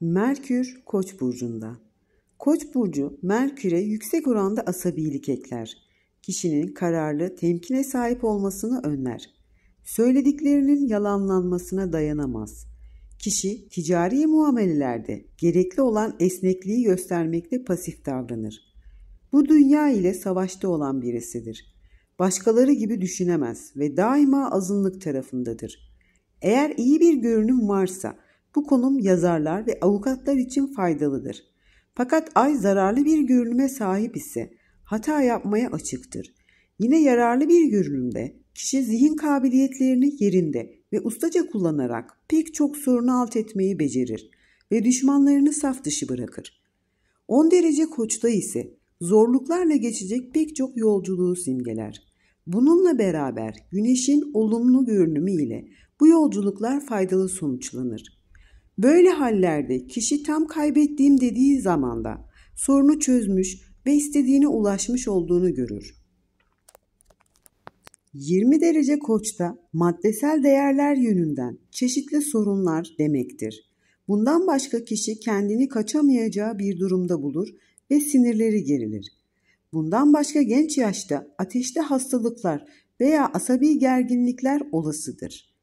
Merkür Koç burcunda. Koç burcu Merkür'e yüksek oranda asabilik ekler. Kişinin kararlı, temkine sahip olmasını önler. Söylediklerinin yalanlanmasına dayanamaz. Kişi ticari muamelelerde gerekli olan esnekliği göstermekte pasif davranır. Bu dünya ile savaşta olan birisidir. Başkaları gibi düşünemez ve daima azınlık tarafındadır. Eğer iyi bir görünüm varsa bu konum yazarlar ve avukatlar için faydalıdır. Fakat ay zararlı bir görünüme sahip ise hata yapmaya açıktır. Yine yararlı bir görünümde kişi zihin kabiliyetlerini yerinde ve ustaca kullanarak pek çok sorunu alt etmeyi becerir ve düşmanlarını saf dışı bırakır. 10 derece koçta ise zorluklarla geçecek pek çok yolculuğu simgeler. Bununla beraber güneşin olumlu görünümü ile bu yolculuklar faydalı sonuçlanır. Böyle hallerde kişi tam kaybettiğim dediği zamanda sorunu çözmüş ve istediğine ulaşmış olduğunu görür. 20 derece koçta maddesel değerler yönünden çeşitli sorunlar demektir. Bundan başka kişi kendini kaçamayacağı bir durumda bulur ve sinirleri gerilir. Bundan başka genç yaşta ateşli hastalıklar veya asabi gerginlikler olasıdır.